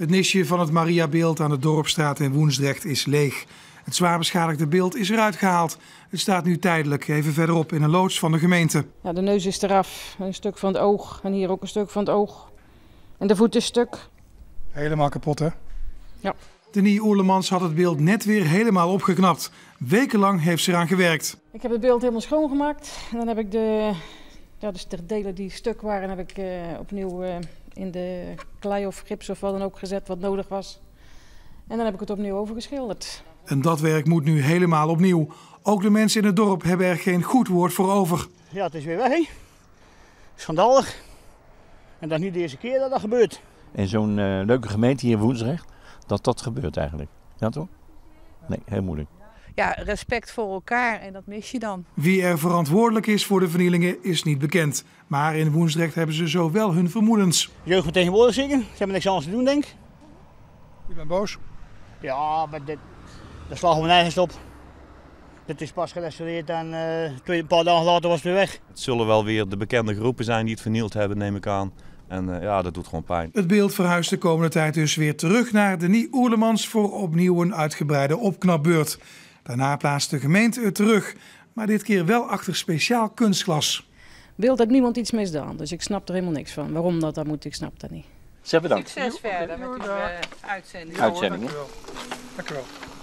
Het nisje van het Mariabeeld aan de Dorpstraat in Woensdrecht is leeg. Het zwaar beschadigde beeld is eruit gehaald. Het staat nu tijdelijk even verderop in een loods van de gemeente. Ja, de neus is eraf, een stuk van het oog en hier ook een stuk van het oog. En de voet is stuk. Helemaal kapot, hè? Ja. Denis Oerlemans had het beeld net weer helemaal opgeknapt. Wekenlang heeft ze eraan gewerkt. Ik heb het beeld helemaal schoongemaakt. En dan heb ik de, ja, de dus delen die stuk waren, heb ik eh, opnieuw eh, in de klei of gips of wat dan ook gezet wat nodig was. En dan heb ik het opnieuw overgeschilderd. En dat werk moet nu helemaal opnieuw. Ook de mensen in het dorp hebben er geen goed woord voor over. Ja, het is weer weg. Schandalig. En dat is niet de eerste keer dat dat gebeurt. In zo'n eh, leuke gemeente hier Woensrecht, dat dat gebeurt eigenlijk. Ja toch? Nee, heel moeilijk ja, respect voor elkaar en dat mis je dan. Wie er verantwoordelijk is voor de vernielingen is niet bekend. Maar in Woensdrecht hebben ze zo wel hun vermoedens. zingen. ze hebben niks anders te doen, denk ik. Ik ben boos. Ja, maar dit, daar slagen we nergens op. Het is pas gerestaureerd en uh, een paar dagen later was het weer weg. Het zullen wel weer de bekende groepen zijn die het vernield hebben, neem ik aan. En eh, ja, dat doet gewoon pijn. Het beeld verhuist de komende tijd dus weer terug naar Denis Oerlemans voor opnieuw een uitgebreide opknapbeurt. Daarna plaatst de gemeente het terug, maar dit keer wel achter speciaal kunstglas. Beeld heeft niemand iets misdaan, dus ik snap er helemaal niks van. Waarom dat, dan moet, ik snap dat niet. Zeg bedankt. Succes verder met uw eh, uitzending. Uitzending. Dank u wel. Dank u wel.